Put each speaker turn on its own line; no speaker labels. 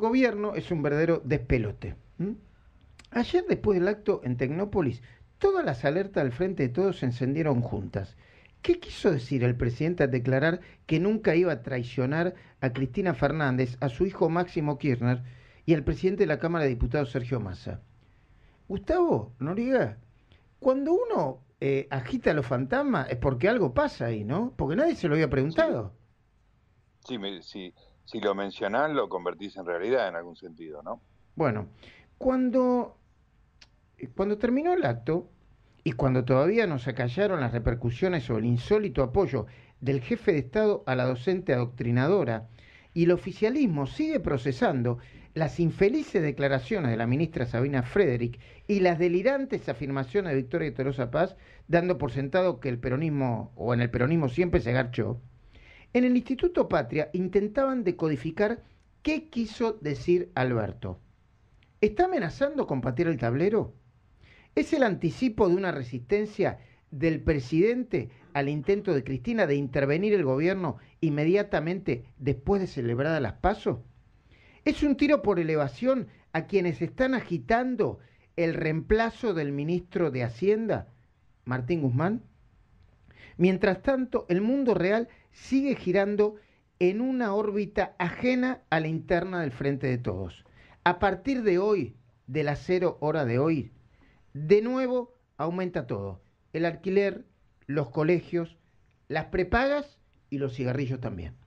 gobierno es un verdadero despelote. Ayer, después del acto en Tecnópolis, todas las alertas al frente de todos se encendieron juntas. ¿Qué quiso decir el presidente al declarar que nunca iba a traicionar a Cristina Fernández, a su hijo Máximo Kirchner y al presidente de la Cámara de Diputados Sergio Massa? Gustavo Noriega, cuando uno eh, agita los fantasmas es porque algo pasa ahí, ¿no? Porque nadie se lo había preguntado.
Sí, sí si lo mencionan, lo convertís en realidad en algún sentido, ¿no?
Bueno, cuando, cuando terminó el acto y cuando todavía no se callaron las repercusiones o el insólito apoyo del jefe de Estado a la docente adoctrinadora y el oficialismo sigue procesando las infelices declaraciones de la ministra Sabina Frederick y las delirantes afirmaciones de Victoria Torosa Paz, dando por sentado que el peronismo, o en el peronismo siempre se garchó, en el Instituto Patria intentaban decodificar qué quiso decir Alberto. ¿Está amenazando con patear el tablero? ¿Es el anticipo de una resistencia del presidente al intento de Cristina de intervenir el gobierno inmediatamente después de celebrada las pasos? ¿Es un tiro por elevación a quienes están agitando el reemplazo del ministro de Hacienda, Martín Guzmán? Mientras tanto, el mundo real sigue girando en una órbita ajena a la interna del Frente de Todos. A partir de hoy, de la cero hora de hoy, de nuevo aumenta todo. El alquiler, los colegios, las prepagas y los cigarrillos también.